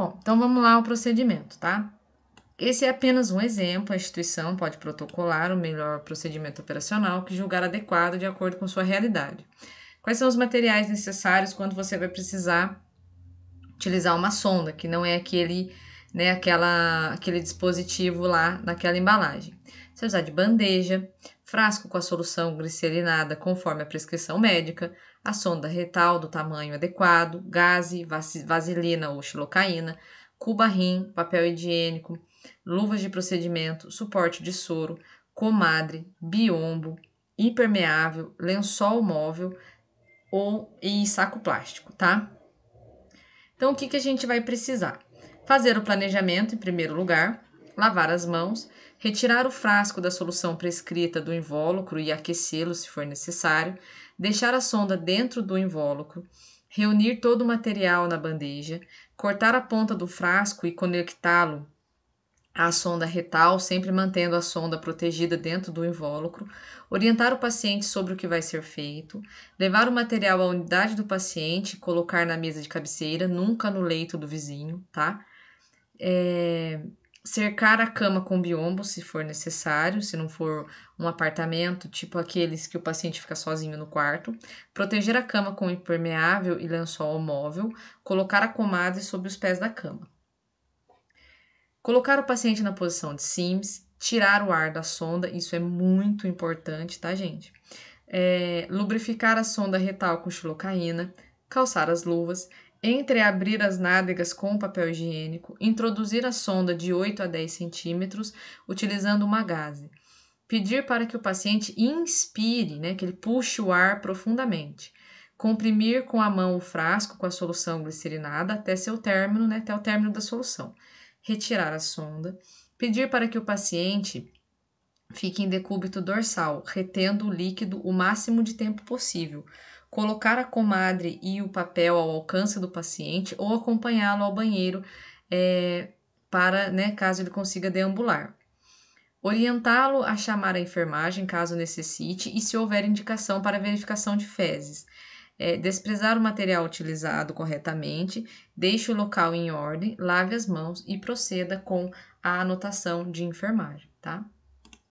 Bom, então vamos lá ao procedimento, tá? Esse é apenas um exemplo, a instituição pode protocolar o melhor procedimento operacional que julgar adequado de acordo com sua realidade. Quais são os materiais necessários quando você vai precisar utilizar uma sonda, que não é aquele né, aquela, aquele dispositivo lá naquela embalagem. Você usar de bandeja, frasco com a solução glicerinada conforme a prescrição médica, a sonda retal do tamanho adequado, gaze, vaselina ou xilocaína, cuba-rim, papel higiênico, luvas de procedimento, suporte de soro, comadre, biombo, impermeável, lençol móvel ou e saco plástico, tá? Então o que, que a gente vai precisar? fazer o planejamento em primeiro lugar, lavar as mãos, retirar o frasco da solução prescrita do invólucro e aquecê-lo se for necessário, deixar a sonda dentro do invólucro, reunir todo o material na bandeja, cortar a ponta do frasco e conectá-lo à sonda retal, sempre mantendo a sonda protegida dentro do invólucro, orientar o paciente sobre o que vai ser feito, levar o material à unidade do paciente, colocar na mesa de cabeceira, nunca no leito do vizinho, tá? É, cercar a cama com biombo, se for necessário, se não for um apartamento, tipo aqueles que o paciente fica sozinho no quarto, proteger a cama com impermeável e lençol móvel, colocar a comadre sobre os pés da cama. Colocar o paciente na posição de Sims, tirar o ar da sonda, isso é muito importante, tá, gente? É, lubrificar a sonda retal com xilocaína, calçar as luvas entreabrir as nádegas com papel higiênico, introduzir a sonda de 8 a 10 centímetros utilizando uma gaze, pedir para que o paciente inspire, né, que ele puxe o ar profundamente, comprimir com a mão o frasco com a solução glicerinada até seu término, né, até o término da solução, retirar a sonda, pedir para que o paciente fique em decúbito dorsal, retendo o líquido o máximo de tempo possível, colocar a comadre e o papel ao alcance do paciente ou acompanhá-lo ao banheiro é, para, né, caso ele consiga deambular. Orientá-lo a chamar a enfermagem caso necessite e se houver indicação para verificação de fezes. É, desprezar o material utilizado corretamente, deixe o local em ordem, lave as mãos e proceda com a anotação de enfermagem, tá?